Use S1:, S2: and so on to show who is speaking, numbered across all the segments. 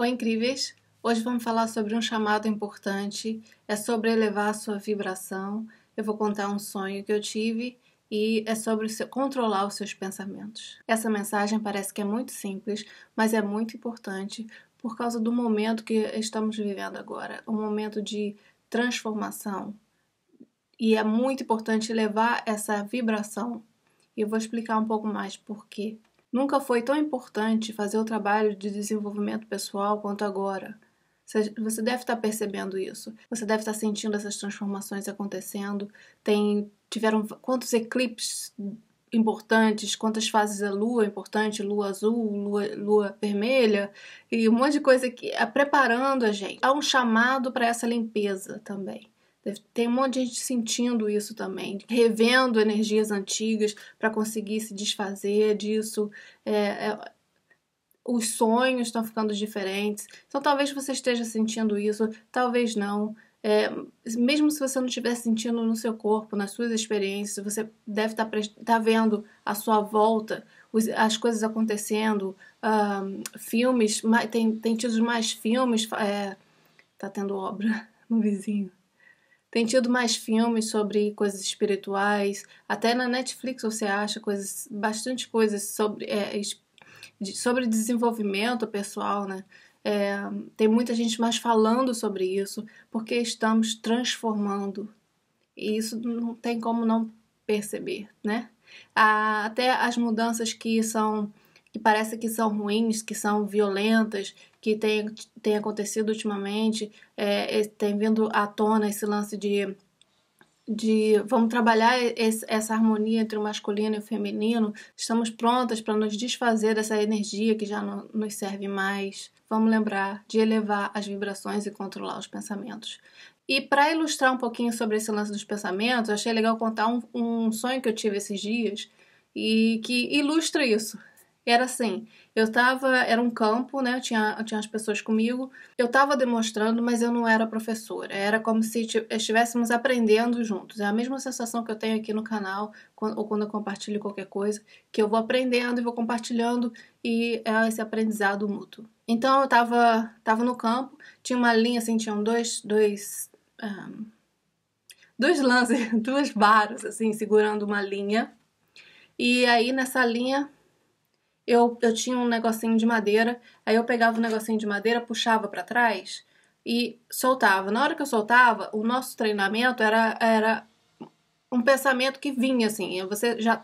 S1: Oi, incríveis! Hoje vamos falar sobre um chamado importante, é sobre elevar a sua vibração. Eu vou contar um sonho que eu tive e é sobre controlar os seus pensamentos. Essa mensagem parece que é muito simples, mas é muito importante por causa do momento que estamos vivendo agora um momento de transformação. E é muito importante levar essa vibração. E eu vou explicar um pouco mais por quê. Nunca foi tão importante fazer o trabalho de desenvolvimento pessoal quanto agora. Você deve estar tá percebendo isso. Você deve estar tá sentindo essas transformações acontecendo. Tem tiveram quantos eclipses importantes, quantas fases da lua importante, lua azul, lua, lua vermelha e um monte de coisa que é preparando a gente. Há um chamado para essa limpeza também. Tem um monte de gente sentindo isso também, revendo energias antigas para conseguir se desfazer disso. É, é, os sonhos estão ficando diferentes. Então, talvez você esteja sentindo isso, talvez não. É, mesmo se você não estiver sentindo no seu corpo, nas suas experiências, você deve tá estar tá vendo à sua volta os, as coisas acontecendo, filmes, tem, tem tido mais filmes, é, tá tendo obra no vizinho, tem tido mais filmes sobre coisas espirituais. Até na Netflix você acha coisas, bastante coisas sobre, é, sobre desenvolvimento pessoal, né? É, tem muita gente mais falando sobre isso, porque estamos transformando. E isso não tem como não perceber, né? Até as mudanças que são que parece que são ruins, que são violentas, que tem, tem acontecido ultimamente, é, é tem vindo à tona esse lance de, de vamos trabalhar esse, essa harmonia entre o masculino e o feminino, estamos prontas para nos desfazer dessa energia que já não nos serve mais. Vamos lembrar de elevar as vibrações e controlar os pensamentos. E para ilustrar um pouquinho sobre esse lance dos pensamentos, achei legal contar um, um sonho que eu tive esses dias e que ilustra isso era assim: eu tava, era um campo, né? Eu tinha, eu tinha as pessoas comigo, eu tava demonstrando, mas eu não era professora. Era como se estivéssemos aprendendo juntos. É a mesma sensação que eu tenho aqui no canal, quando, ou quando eu compartilho qualquer coisa, que eu vou aprendendo e vou compartilhando, e é esse aprendizado mútuo. Então eu tava, tava no campo, tinha uma linha assim, tinham dois. dois um, dois lances, duas barras assim, segurando uma linha. E aí nessa linha eu, eu tinha um negocinho de madeira, aí eu pegava o negocinho de madeira, puxava para trás e soltava. Na hora que eu soltava, o nosso treinamento era, era um pensamento que vinha assim. Você já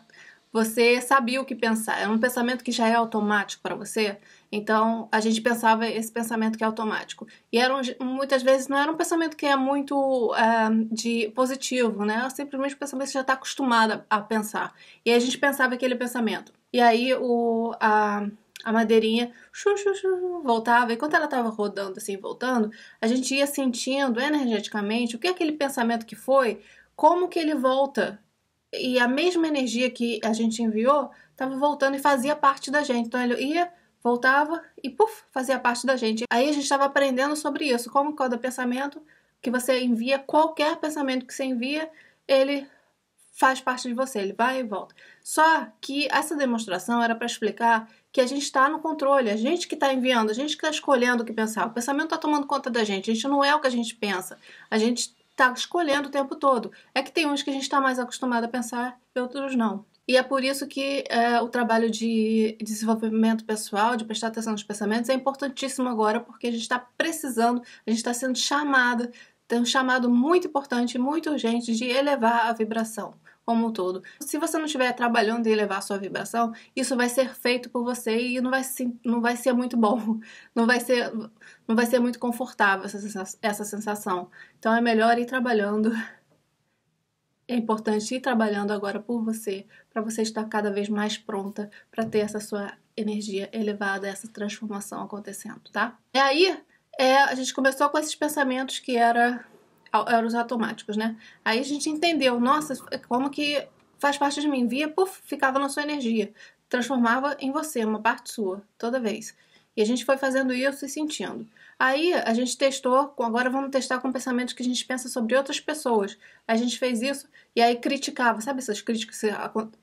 S1: você sabia o que pensar. Era um pensamento que já é automático para você. Então, a gente pensava esse pensamento que é automático. E era muitas vezes não era um pensamento que é muito eh, de positivo, né? Era é simplesmente um pensamento que você já está acostumada a pensar. E aí a gente pensava aquele pensamento. E aí o, a, a madeirinha voltava. E quando ela estava rodando assim, voltando, a gente ia sentindo energeticamente o que é aquele pensamento que foi, como que ele volta e a mesma energia que a gente enviou estava voltando e fazia parte da gente. Então ele ia, voltava e puf, fazia parte da gente. Aí a gente estava aprendendo sobre isso, como cada pensamento que você envia, qualquer pensamento que você envia, ele faz parte de você, ele vai e volta. Só que essa demonstração era para explicar que a gente está no controle, a gente que está enviando, a gente que está escolhendo o que pensar. O pensamento está tomando conta da gente, a gente não é o que a gente pensa. A gente está escolhendo o tempo todo. É que tem uns que a gente está mais acostumado a pensar e outros não. E é por isso que é, o trabalho de desenvolvimento pessoal, de prestar atenção nos pensamentos, é importantíssimo agora, porque a gente está precisando, a gente está sendo chamada, tem um chamado muito importante, muito urgente de elevar a vibração como um todo. Se você não estiver trabalhando em elevar a sua vibração, isso vai ser feito por você e não vai, não vai ser muito bom, não vai ser, não vai ser muito confortável essa sensação, essa sensação. Então é melhor ir trabalhando. É importante ir trabalhando agora por você, para você estar cada vez mais pronta para ter essa sua energia elevada, essa transformação acontecendo, tá? E aí, é, a gente começou com esses pensamentos que era eram automáticos, né? Aí a gente entendeu, nossa, como que faz parte de mim. Via, puf, ficava na sua energia. Transformava em você, uma parte sua, toda vez. E a gente foi fazendo isso e sentindo. Aí a gente testou, agora vamos testar com pensamentos que a gente pensa sobre outras pessoas. A gente fez isso e aí criticava, sabe essas críticas que você,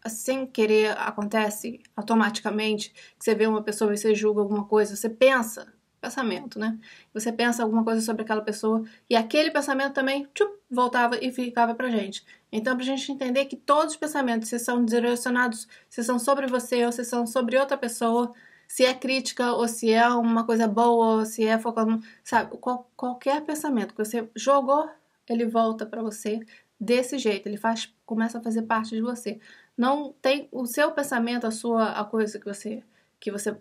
S1: sem querer acontece automaticamente, que você vê uma pessoa e você julga alguma coisa, você pensa pensamento, né? Você pensa alguma coisa sobre aquela pessoa e aquele pensamento também tchup, voltava e ficava pra gente. Então, pra gente entender que todos os pensamentos, se são direcionados, se são sobre você ou se são sobre outra pessoa, se é crítica ou se é uma coisa boa ou se é focado, sabe? Qual, qualquer pensamento que você jogou, ele volta para você desse jeito, ele faz, começa a fazer parte de você. Não tem o seu pensamento, a sua a coisa que você que você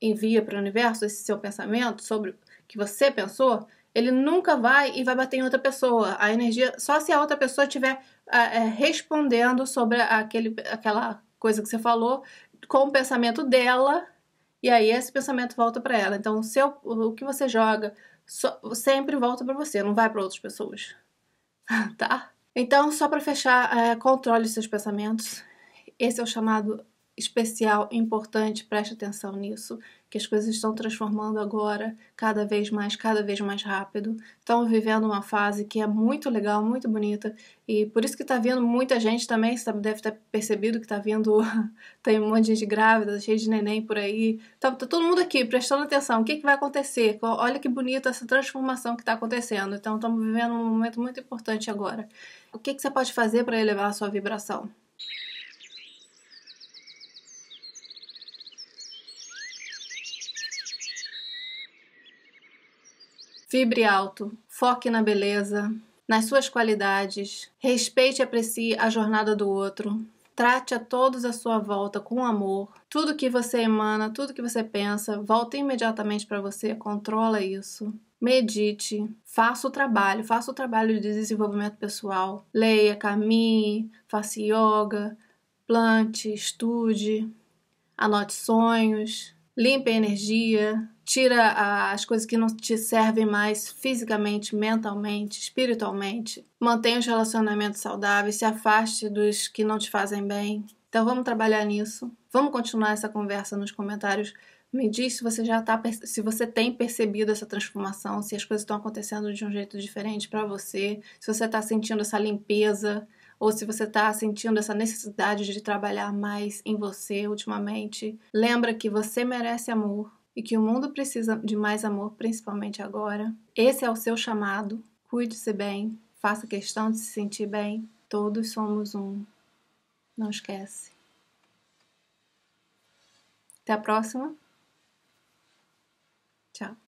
S1: envia para o universo esse seu pensamento sobre o que você pensou, ele nunca vai e vai bater em outra pessoa. A energia, só se a outra pessoa estiver é, ah, eh, respondendo sobre aquele, aquela coisa que você falou com o pensamento dela, e aí esse pensamento volta para ela. Então, o, seu, o que você joga sempre volta para você, não vai para outras pessoas. tá? Então, só para fechar, é, controle os seus pensamentos. Esse é o chamado especial, importante, preste atenção nisso, que as coisas estão transformando agora cada vez mais, cada vez mais rápido. Estão vivendo uma fase que é muito legal, muito bonita, e por isso que está vindo muita gente também, você deve ter percebido que está vindo, tem um monte de gente grávida, cheio de neném por aí. está tá todo mundo aqui prestando atenção, o que, que vai acontecer? Olha que bonita essa transformação que está acontecendo. Então estamos vivendo um momento muito importante agora. O que, que você pode fazer para elevar a sua vibração? Vibre alto, foque na beleza, nas suas qualidades, respeite e aprecie a jornada do outro. Trate a todos à sua volta com amor. Tudo que você emana, tudo que você pensa, volta imediatamente para você, controla isso. Medite, faça o trabalho, faça o trabalho de desenvolvimento pessoal. Leia, caminhe, faça yoga, plante, estude, anote sonhos, limpe a energia, tira as coisas que não te servem mais fisicamente, mentalmente, espiritualmente. Mantenha os relacionamentos saudáveis, se afaste dos que não te fazem bem. Então vamos trabalhar nisso. Vamos continuar essa conversa nos comentários. Me diz se você já tá se você tem percebido essa transformação, se as coisas estão acontecendo de um jeito diferente para você, se você está sentindo essa limpeza ou se você está sentindo essa necessidade de trabalhar mais em você ultimamente. Lembra que você merece amor, e que o mundo precisa de mais amor, principalmente agora. Esse é o seu chamado. Cuide-se bem, faça questão de se sentir bem. Todos somos um. Não esquece. Até a próxima. Tchau.